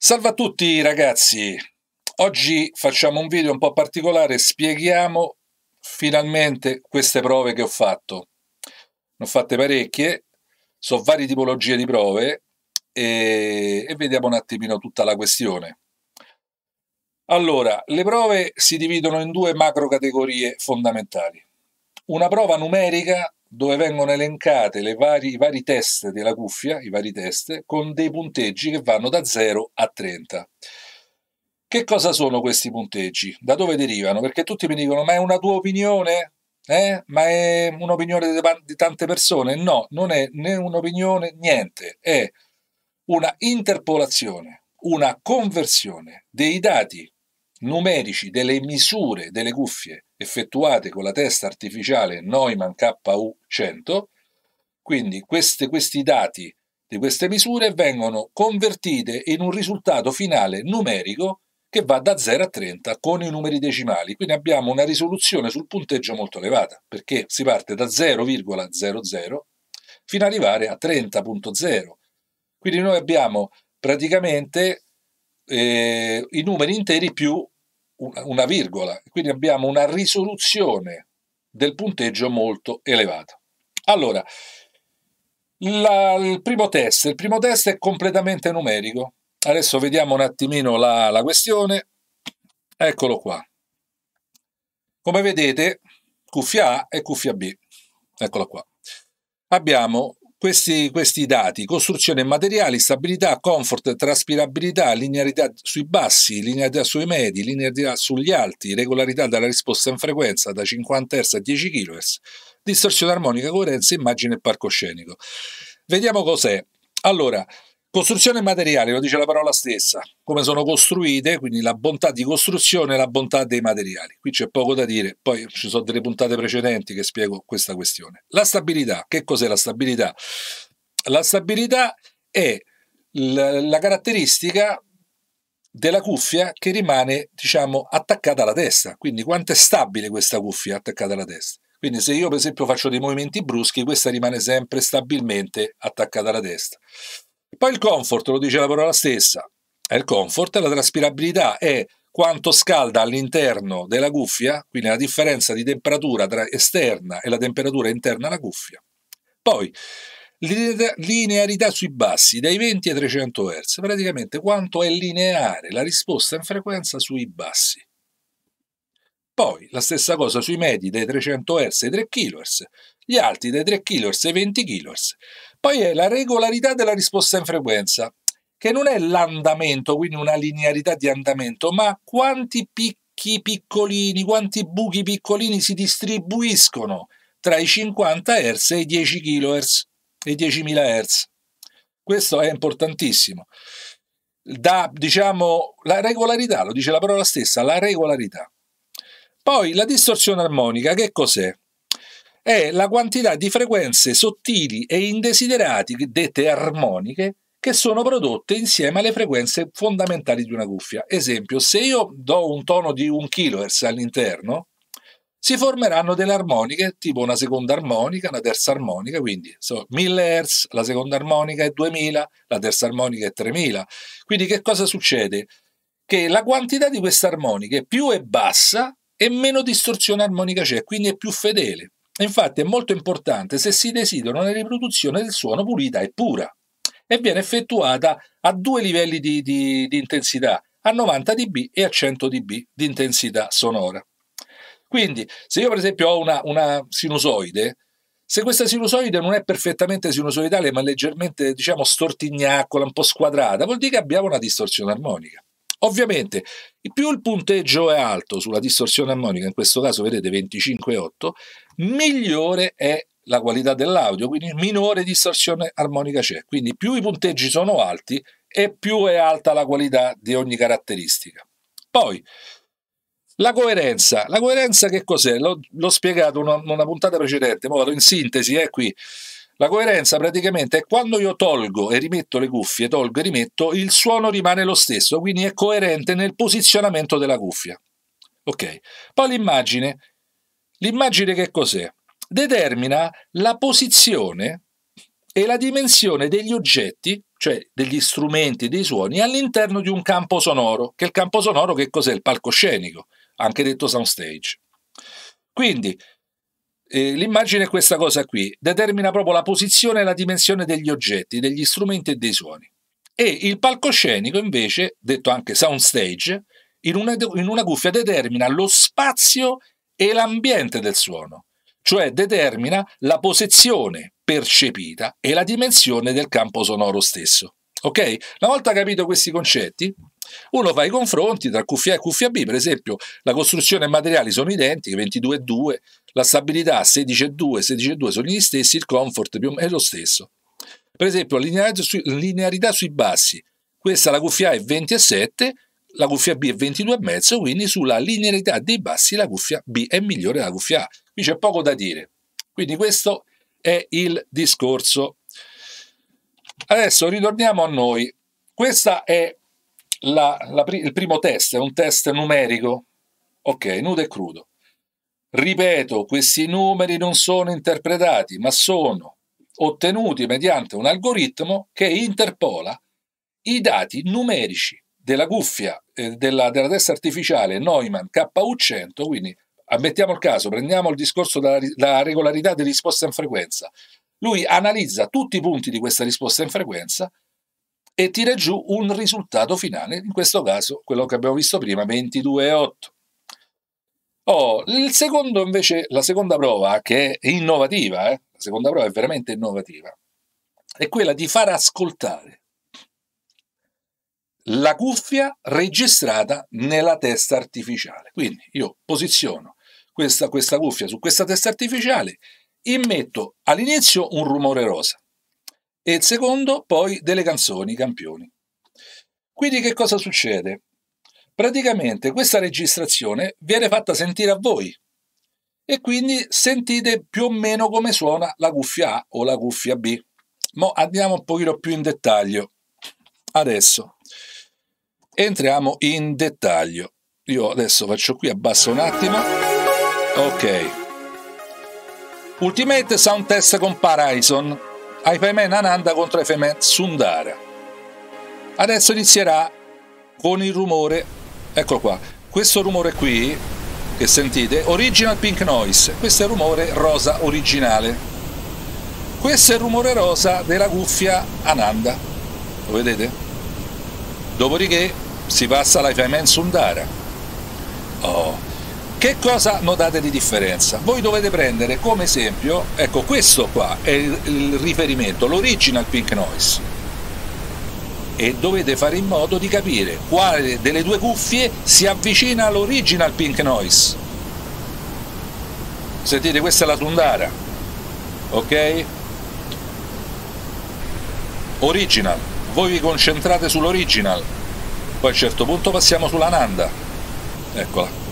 Salve a tutti ragazzi, oggi facciamo un video un po' particolare, spieghiamo finalmente queste prove che ho fatto. Ne ho fatte parecchie, sono varie tipologie di prove e, e vediamo un attimino tutta la questione. Allora, le prove si dividono in due macro categorie fondamentali. Una prova numerica dove vengono elencate vari, i vari test della cuffia, i vari test, con dei punteggi che vanno da 0 a 30. Che cosa sono questi punteggi? Da dove derivano? Perché tutti mi dicono, ma è una tua opinione? Eh? Ma è un'opinione di tante persone? No, non è né un'opinione, niente. È una interpolazione, una conversione dei dati numerici, delle misure delle cuffie effettuate con la testa artificiale Neumann KU100, quindi queste, questi dati di queste misure vengono convertite in un risultato finale numerico che va da 0 a 30 con i numeri decimali, quindi abbiamo una risoluzione sul punteggio molto elevata, perché si parte da 0,00 fino ad arrivare a 30.0. Quindi noi abbiamo praticamente eh, i numeri interi più una virgola, quindi abbiamo una risoluzione del punteggio molto elevata. Allora, la, il, primo test, il primo test è completamente numerico. Adesso vediamo un attimino la, la questione. Eccolo qua. Come vedete, cuffia A e cuffia B. Eccolo qua. Abbiamo questi, questi, dati, costruzione e materiali, stabilità, comfort, traspirabilità, linearità sui bassi, linearità sui medi, linearità sugli alti, regolarità della risposta in frequenza da 50 Hz a 10 kHz, distorsione armonica, coerenza, immagine e palcoscenico. Vediamo cos'è. Allora, Costruzione materiale, lo dice la parola stessa, come sono costruite, quindi la bontà di costruzione e la bontà dei materiali. Qui c'è poco da dire, poi ci sono delle puntate precedenti che spiego questa questione. La stabilità, che cos'è la stabilità? La stabilità è la, la caratteristica della cuffia che rimane, diciamo, attaccata alla testa. Quindi quanto è stabile questa cuffia attaccata alla testa? Quindi se io per esempio faccio dei movimenti bruschi, questa rimane sempre stabilmente attaccata alla testa. Poi il comfort, lo dice la parola stessa, è il comfort, la traspirabilità è quanto scalda all'interno della cuffia, quindi la differenza di temperatura tra esterna e la temperatura interna alla cuffia. Poi linearità sui bassi dai 20 ai 300 Hz, praticamente quanto è lineare la risposta in frequenza sui bassi. Poi la stessa cosa sui medi dai 300 Hz ai 3 kHz, gli alti dai 3 kHz ai 20 kHz. Poi è la regolarità della risposta in frequenza, che non è l'andamento, quindi una linearità di andamento, ma quanti picchi piccolini, quanti buchi piccolini si distribuiscono tra i 50 Hz e i 10 kHz e 10.000 Hz. Questo è importantissimo. Da, diciamo, la regolarità, lo dice la parola stessa, la regolarità. Poi la distorsione armonica, che cos'è? è la quantità di frequenze sottili e indesiderate, dette armoniche, che sono prodotte insieme alle frequenze fondamentali di una cuffia. Esempio, se io do un tono di 1 kHz all'interno, si formeranno delle armoniche, tipo una seconda armonica, una terza armonica, quindi so, 1000 Hz, la seconda armonica è 2000, la terza armonica è 3000. Quindi che cosa succede? Che la quantità di queste armoniche più è bassa e meno distorsione armonica c'è, quindi è più fedele. Infatti è molto importante se si desidera una riproduzione del suono pulita e pura e viene effettuata a due livelli di, di, di intensità, a 90 dB e a 100 dB di intensità sonora. Quindi, se io per esempio ho una, una, sinusoide, se questa sinusoide non è perfettamente sinusoidale, ma leggermente, diciamo, stortignacola, un po' squadrata, vuol dire che abbiamo una distorsione armonica. Ovviamente, più il punteggio è alto sulla distorsione armonica, in questo caso vedete 25,8, migliore è la qualità dell'audio, quindi minore distorsione armonica c'è. Quindi più i punteggi sono alti e più è alta la qualità di ogni caratteristica. Poi, la coerenza. La coerenza che cos'è? L'ho, spiegato in una, una, puntata precedente, ma vado in sintesi, è eh, qui. La coerenza praticamente è quando io tolgo e rimetto le cuffie, tolgo e rimetto, il suono rimane lo stesso, quindi è coerente nel posizionamento della cuffia. Ok, poi l'immagine. L'immagine che cos'è? Determina la posizione e la dimensione degli oggetti, cioè degli strumenti, dei suoni, all'interno di un campo sonoro, che il campo sonoro che cos'è? Il palcoscenico, anche detto soundstage. Quindi eh, l'immagine è questa cosa qui, determina proprio la posizione e la dimensione degli oggetti, degli strumenti e dei suoni. E il palcoscenico invece, detto anche soundstage, in una, in una cuffia determina lo spazio e l'ambiente del suono, cioè determina la posizione percepita e la dimensione del campo sonoro stesso. Ok? Una volta capito questi concetti, uno fa i confronti tra cuffia A e cuffia B, per esempio la costruzione e i materiali sono identiche, 22,2, la stabilità 16,2, 16,2 sono gli stessi, il comfort più o meno è lo stesso. Per esempio la linearità sui bassi, questa la cuffia A è 20,7, la cuffia B è 22,5, quindi sulla linearità dei bassi la cuffia B è migliore della cuffia A. Qui c'è poco da dire. Quindi questo è il discorso. Adesso ritorniamo a noi. Questo è la, la, il primo test, è un test numerico. Ok, nudo e crudo. Ripeto, questi numeri non sono interpretati, ma sono ottenuti mediante un algoritmo che interpola i dati numerici della cuffia eh, della, della, testa artificiale Neumann KU100, quindi ammettiamo il caso, prendiamo il discorso della, della regolarità di risposta in frequenza, lui analizza tutti i punti di questa risposta in frequenza e tira giù un risultato finale, in questo caso quello che abbiamo visto prima, 22,8. Oh, il secondo invece, la seconda prova che è innovativa, eh? la seconda prova è veramente innovativa, è quella di far ascoltare la cuffia registrata nella testa artificiale. Quindi io posiziono questa, questa cuffia su questa testa artificiale immetto all'inizio un rumore rosa e il secondo poi delle canzoni campioni. Quindi che cosa succede? Praticamente questa registrazione viene fatta sentire a voi e quindi sentite più o meno come suona la cuffia A o la cuffia B. Ma andiamo un pochino più in dettaglio. Adesso entriamo in dettaglio. Io adesso faccio qui, abbasso un attimo. Ok. Ultimate Sound Test Comparison ai Femen Ananda contro i Sundara. Adesso inizierà con il rumore, eccolo qua, questo rumore qui che sentite, Original Pink Noise, questo è il rumore rosa originale. Questo è il rumore rosa della cuffia Ananda, lo vedete? Dopodiché si passa alla Femen Sundara. Che cosa notate di differenza? Voi dovete prendere come esempio, ecco questo qua è il, il riferimento, l'original pink noise e dovete fare in modo di capire quale delle due cuffie si avvicina all'original pink noise. Sentite, questa è la Tundara, ok? Original, voi vi concentrate sull'original, poi a un certo punto passiamo sulla Nanda, eccola.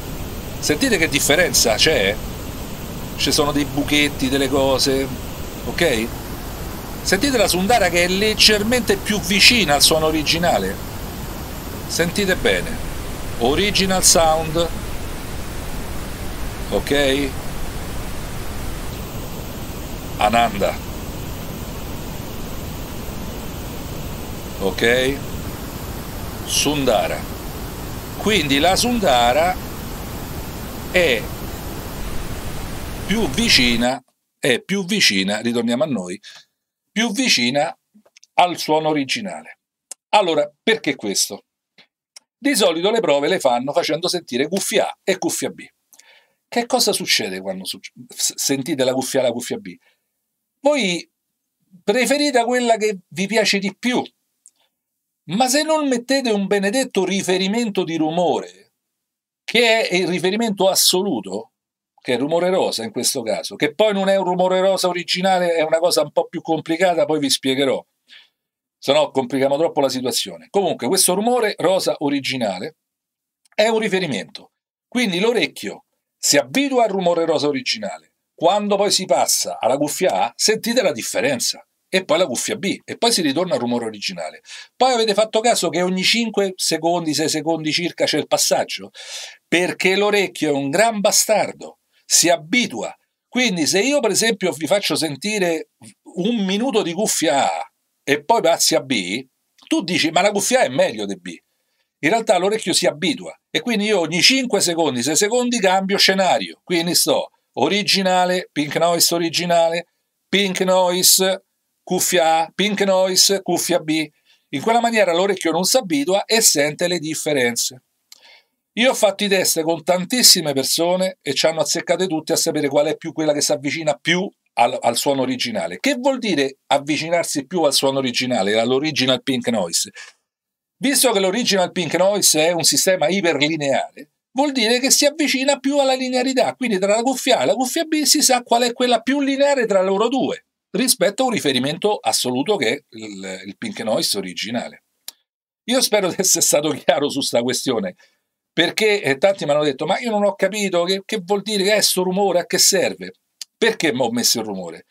Sentite che differenza c'è? Ci sono dei buchetti, delle cose, ok? Sentite la Sundara che è leggermente più vicina al suono originale. Sentite bene. Original sound. Ok? Ananda. Ok? Sundara. Quindi la Sundara è più vicina, è più vicina, ritorniamo a noi, più vicina al suono originale. Allora, perché questo? Di solito le prove le fanno facendo sentire cuffia A e cuffia B. Che cosa succede quando succe sentite la cuffia A e la cuffia B? Voi preferite quella che vi piace di più, ma se non mettete un benedetto riferimento di rumore che è il riferimento assoluto, che è il rumore rosa in questo caso, che poi non è un rumore rosa originale, è una cosa un po' più complicata, poi vi spiegherò, se no complichiamo troppo la situazione. Comunque, questo rumore rosa originale è un riferimento, quindi l'orecchio si abitua al rumore rosa originale, quando poi si passa alla cuffia A, sentite la differenza e poi la cuffia B e poi si ritorna al rumore originale. Poi avete fatto caso che ogni 5 secondi, 6 secondi circa c'è il passaggio? Perché l'orecchio è un gran bastardo, si abitua. Quindi se io per esempio vi faccio sentire un minuto di cuffia A e poi passi a B, tu dici ma la cuffia A è meglio di B. In realtà l'orecchio si abitua e quindi io ogni 5 secondi, 6 secondi cambio scenario. Quindi sto originale, pink noise originale, pink noise cuffia A, pink noise, cuffia B. In quella maniera l'orecchio non si abitua e sente le differenze. Io ho fatto i test con tantissime persone e ci hanno azzeccate tutte a sapere qual è più quella che si avvicina più al, al, suono originale. Che vuol dire avvicinarsi più al suono originale, all'original pink noise? Visto che l'original pink noise è un sistema iperlineare, vuol dire che si avvicina più alla linearità, quindi tra la cuffia A e la cuffia B si sa qual è quella più lineare tra loro due rispetto a un riferimento assoluto che è il, il Pink Noise originale. Io spero di essere stato chiaro su questa questione, perché eh, tanti mi hanno detto, ma io non ho capito che, che vuol dire che è rumore, a che serve? Perché mi ho messo il rumore?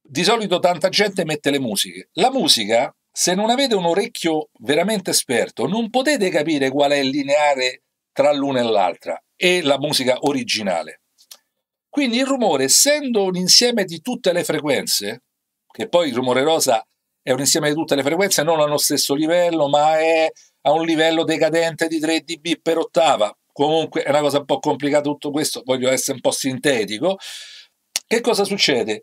Di solito tanta gente mette le musiche. La musica, se non avete un orecchio veramente esperto, non potete capire qual è il lineare tra l'una e l'altra e la musica originale. Quindi il rumore, essendo un insieme di tutte le frequenze, che poi il rumore rosa è un insieme di tutte le frequenze, non allo stesso livello, ma è a un livello decadente di 3 dB per ottava. Comunque è una cosa un po' complicata tutto questo, voglio essere un po' sintetico. Che cosa succede?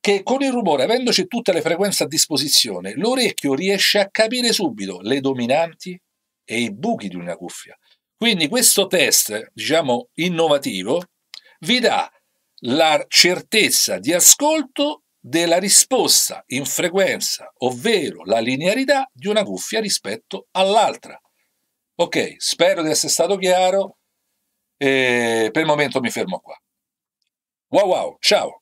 Che con il rumore, avendoci tutte le frequenze a disposizione, l'orecchio riesce a capire subito le dominanti e i buchi di una cuffia. Quindi questo test, diciamo, innovativo, vi dà la certezza di ascolto della risposta in frequenza, ovvero la linearità di una cuffia rispetto all'altra. Ok, spero di essere stato chiaro e eh, per il momento mi fermo qua. Wow wow, ciao!